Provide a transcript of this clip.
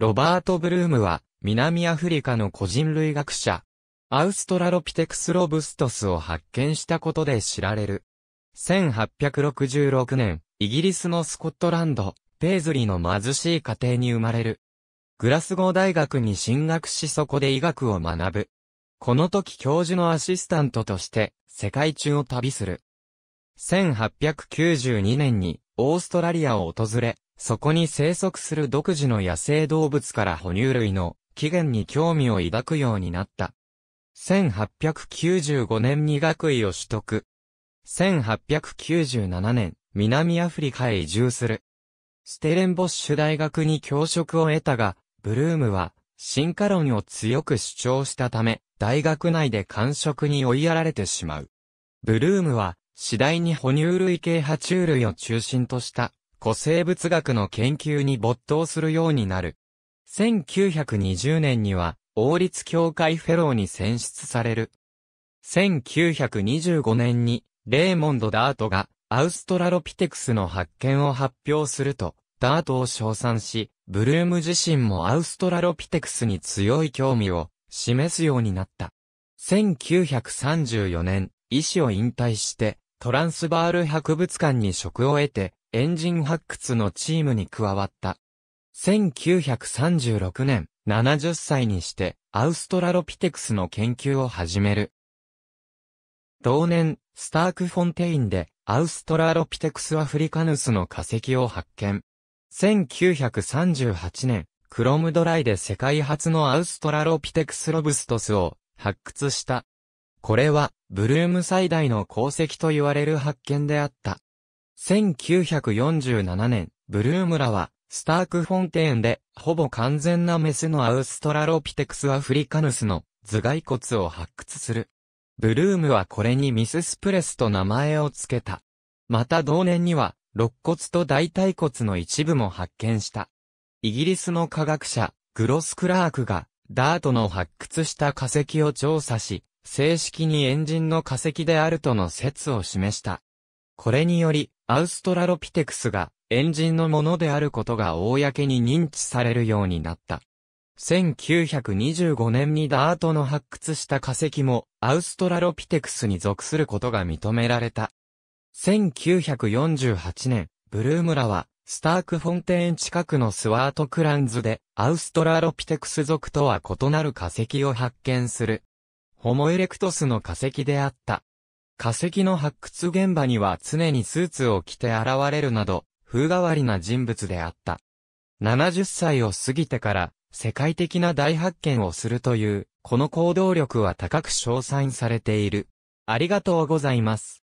ロバート・ブルームは、南アフリカの個人類学者、アウストラロピテクス・ロブストスを発見したことで知られる。1866年、イギリスのスコットランド、ペーズリーの貧しい家庭に生まれる。グラスゴー大学に進学しそこで医学を学ぶ。この時教授のアシスタントとして、世界中を旅する。1892年に、オーストラリアを訪れ、そこに生息する独自の野生動物から哺乳類の起源に興味を抱くようになった。1895年に学位を取得。1897年、南アフリカへ移住する。ステレンボッシュ大学に教職を得たが、ブルームは、進化論を強く主張したため、大学内で感触に追いやられてしまう。ブルームは、次第に哺乳類系爬虫類を中心とした古生物学の研究に没頭するようになる。1920年には、王立協会フェローに選出される。1925年に、レーモンド・ダートが、アウストラロピテクスの発見を発表すると、ダートを称賛し、ブルーム自身もアウストラロピテクスに強い興味を示すようになった。1934年、医師を引退して、トランスバール博物館に職を得て、エンジン発掘のチームに加わった。1936年、70歳にして、アウストラロピテクスの研究を始める。同年、スタークフォンテインで、アウストラロピテクスアフリカヌスの化石を発見。1938年、クロムドライで世界初のアウストラロピテクスロブストスを発掘した。これは、ブルーム最大の功績と言われる発見であった。1947年、ブルームラは、スタークフォンテーンで、ほぼ完全なメスのアウストラロピテクスアフリカヌスの頭蓋骨を発掘する。ブルームはこれにミススプレスと名前を付けた。また同年には、肋骨と大腿骨の一部も発見した。イギリスの科学者、グロス・クラークが、ダートの発掘した化石を調査し、正式にエンジンの化石であるとの説を示した。これにより、アウストラロピテクスが、エンジンのものであることが公に認知されるようになった。1925年にダートの発掘した化石も、アウストラロピテクスに属することが認められた。1948年、ブルームラは、スタークフォンテーン近くのスワートクランズで、アウストラロピテクス族とは異なる化石を発見する。ホモエレクトスの化石であった。化石の発掘現場には常にスーツを着て現れるなど、風変わりな人物であった。70歳を過ぎてから世界的な大発見をするという、この行動力は高く称賛されている。ありがとうございます。